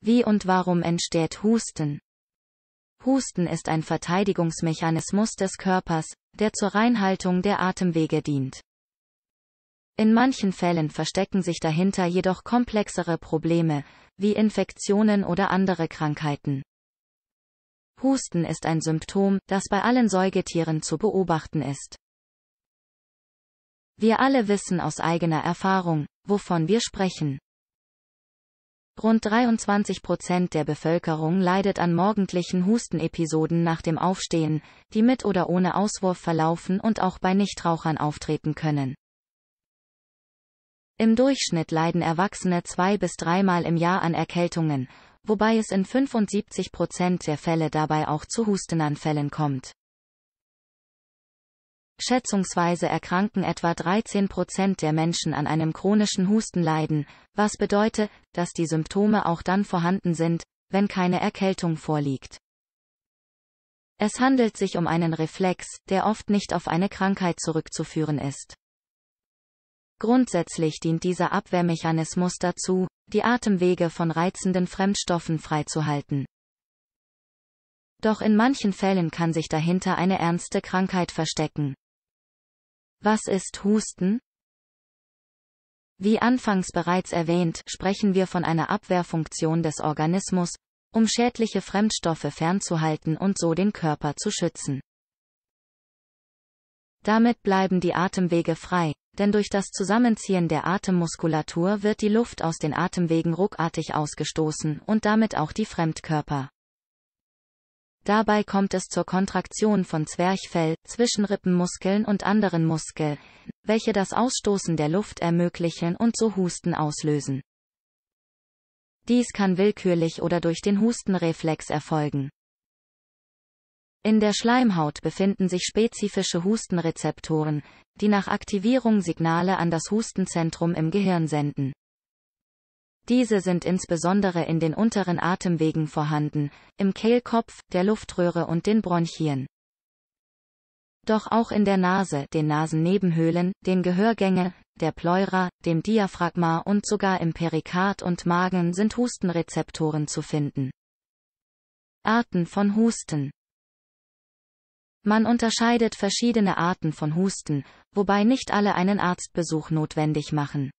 Wie und warum entsteht Husten? Husten ist ein Verteidigungsmechanismus des Körpers, der zur Reinhaltung der Atemwege dient. In manchen Fällen verstecken sich dahinter jedoch komplexere Probleme, wie Infektionen oder andere Krankheiten. Husten ist ein Symptom, das bei allen Säugetieren zu beobachten ist. Wir alle wissen aus eigener Erfahrung, wovon wir sprechen. Rund 23 Prozent der Bevölkerung leidet an morgendlichen Hustenepisoden nach dem Aufstehen, die mit oder ohne Auswurf verlaufen und auch bei Nichtrauchern auftreten können. Im Durchschnitt leiden Erwachsene zwei bis dreimal im Jahr an Erkältungen, wobei es in 75 Prozent der Fälle dabei auch zu Hustenanfällen kommt. Schätzungsweise erkranken etwa 13 Prozent der Menschen an einem chronischen Hustenleiden, was bedeutet, dass die Symptome auch dann vorhanden sind, wenn keine Erkältung vorliegt. Es handelt sich um einen Reflex, der oft nicht auf eine Krankheit zurückzuführen ist. Grundsätzlich dient dieser Abwehrmechanismus dazu, die Atemwege von reizenden Fremdstoffen freizuhalten. Doch in manchen Fällen kann sich dahinter eine ernste Krankheit verstecken. Was ist Husten? Wie anfangs bereits erwähnt, sprechen wir von einer Abwehrfunktion des Organismus, um schädliche Fremdstoffe fernzuhalten und so den Körper zu schützen. Damit bleiben die Atemwege frei, denn durch das Zusammenziehen der Atemmuskulatur wird die Luft aus den Atemwegen ruckartig ausgestoßen und damit auch die Fremdkörper. Dabei kommt es zur Kontraktion von Zwerchfell, Zwischenrippenmuskeln und anderen Muskeln, welche das Ausstoßen der Luft ermöglichen und so Husten auslösen. Dies kann willkürlich oder durch den Hustenreflex erfolgen. In der Schleimhaut befinden sich spezifische Hustenrezeptoren, die nach Aktivierung Signale an das Hustenzentrum im Gehirn senden. Diese sind insbesondere in den unteren Atemwegen vorhanden, im Kehlkopf, der Luftröhre und den Bronchien. Doch auch in der Nase, den Nasennebenhöhlen, den Gehörgänge, der Pleura, dem Diaphragma und sogar im Perikard und Magen sind Hustenrezeptoren zu finden. Arten von Husten Man unterscheidet verschiedene Arten von Husten, wobei nicht alle einen Arztbesuch notwendig machen.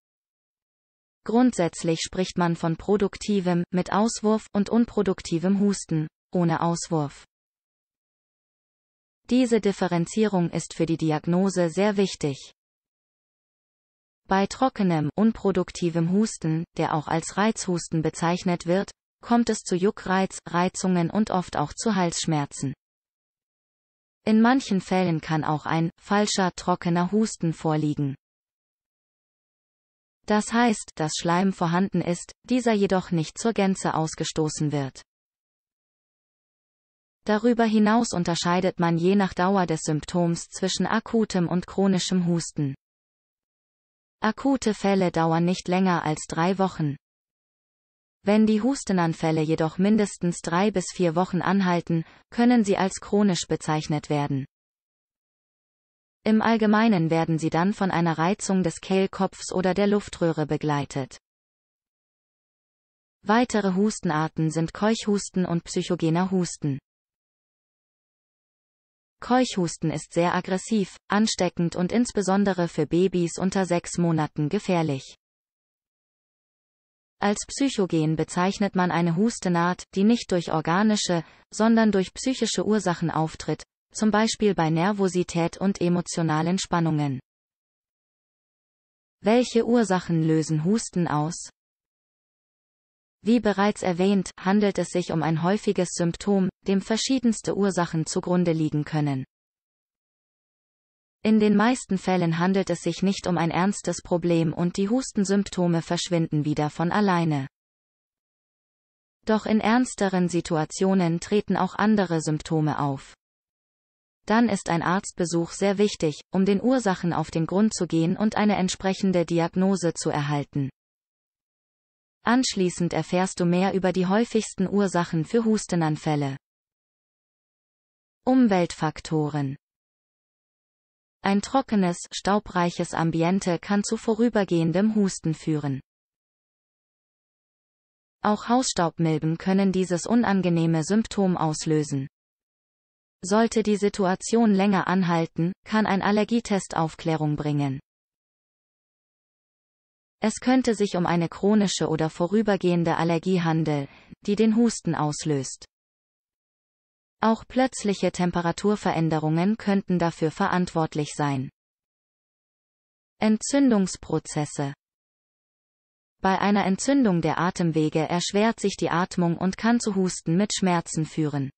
Grundsätzlich spricht man von produktivem mit Auswurf und unproduktivem Husten ohne Auswurf. Diese Differenzierung ist für die Diagnose sehr wichtig. Bei trockenem, unproduktivem Husten, der auch als Reizhusten bezeichnet wird, kommt es zu Juckreiz, Reizungen und oft auch zu Halsschmerzen. In manchen Fällen kann auch ein falscher, trockener Husten vorliegen. Das heißt, dass Schleim vorhanden ist, dieser jedoch nicht zur Gänze ausgestoßen wird. Darüber hinaus unterscheidet man je nach Dauer des Symptoms zwischen akutem und chronischem Husten. Akute Fälle dauern nicht länger als drei Wochen. Wenn die Hustenanfälle jedoch mindestens drei bis vier Wochen anhalten, können sie als chronisch bezeichnet werden. Im Allgemeinen werden sie dann von einer Reizung des Kehlkopfs oder der Luftröhre begleitet. Weitere Hustenarten sind Keuchhusten und psychogener Husten. Keuchhusten ist sehr aggressiv, ansteckend und insbesondere für Babys unter sechs Monaten gefährlich. Als psychogen bezeichnet man eine Hustenart, die nicht durch organische, sondern durch psychische Ursachen auftritt, zum Beispiel bei Nervosität und emotionalen Spannungen. Welche Ursachen lösen Husten aus? Wie bereits erwähnt, handelt es sich um ein häufiges Symptom, dem verschiedenste Ursachen zugrunde liegen können. In den meisten Fällen handelt es sich nicht um ein ernstes Problem und die Hustensymptome verschwinden wieder von alleine. Doch in ernsteren Situationen treten auch andere Symptome auf dann ist ein Arztbesuch sehr wichtig, um den Ursachen auf den Grund zu gehen und eine entsprechende Diagnose zu erhalten. Anschließend erfährst du mehr über die häufigsten Ursachen für Hustenanfälle. Umweltfaktoren Ein trockenes, staubreiches Ambiente kann zu vorübergehendem Husten führen. Auch Hausstaubmilben können dieses unangenehme Symptom auslösen. Sollte die Situation länger anhalten, kann ein Allergietest Aufklärung bringen. Es könnte sich um eine chronische oder vorübergehende Allergie handeln, die den Husten auslöst. Auch plötzliche Temperaturveränderungen könnten dafür verantwortlich sein. Entzündungsprozesse Bei einer Entzündung der Atemwege erschwert sich die Atmung und kann zu Husten mit Schmerzen führen.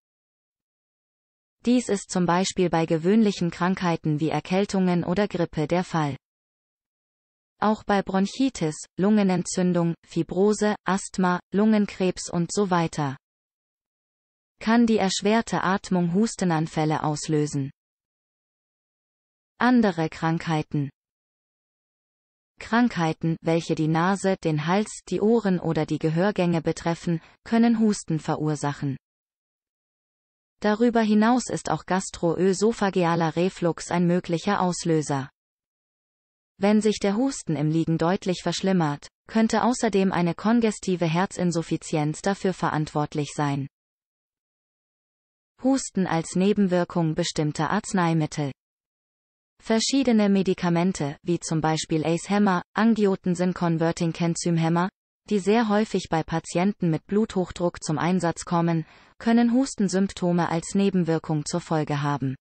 Dies ist zum Beispiel bei gewöhnlichen Krankheiten wie Erkältungen oder Grippe der Fall. Auch bei Bronchitis, Lungenentzündung, Fibrose, Asthma, Lungenkrebs und so weiter kann die erschwerte Atmung Hustenanfälle auslösen. Andere Krankheiten Krankheiten, welche die Nase, den Hals, die Ohren oder die Gehörgänge betreffen, können Husten verursachen. Darüber hinaus ist auch gastroösophagealer Reflux ein möglicher Auslöser. Wenn sich der Husten im Liegen deutlich verschlimmert, könnte außerdem eine kongestive Herzinsuffizienz dafür verantwortlich sein. Husten als Nebenwirkung bestimmter Arzneimittel. Verschiedene Medikamente, wie zum Beispiel ACE-Hämmer, Angiotensin-Converting-Kenzymhämmer, die sehr häufig bei Patienten mit Bluthochdruck zum Einsatz kommen, können Hustensymptome als Nebenwirkung zur Folge haben.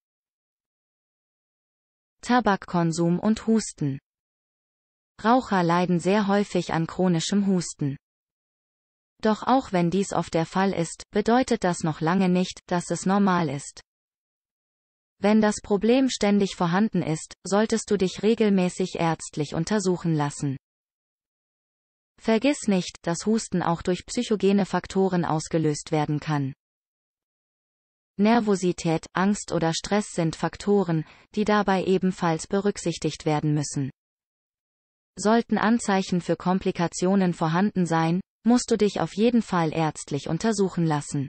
Tabakkonsum und Husten Raucher leiden sehr häufig an chronischem Husten. Doch auch wenn dies oft der Fall ist, bedeutet das noch lange nicht, dass es normal ist. Wenn das Problem ständig vorhanden ist, solltest du dich regelmäßig ärztlich untersuchen lassen. Vergiss nicht, dass Husten auch durch psychogene Faktoren ausgelöst werden kann. Nervosität, Angst oder Stress sind Faktoren, die dabei ebenfalls berücksichtigt werden müssen. Sollten Anzeichen für Komplikationen vorhanden sein, musst du dich auf jeden Fall ärztlich untersuchen lassen.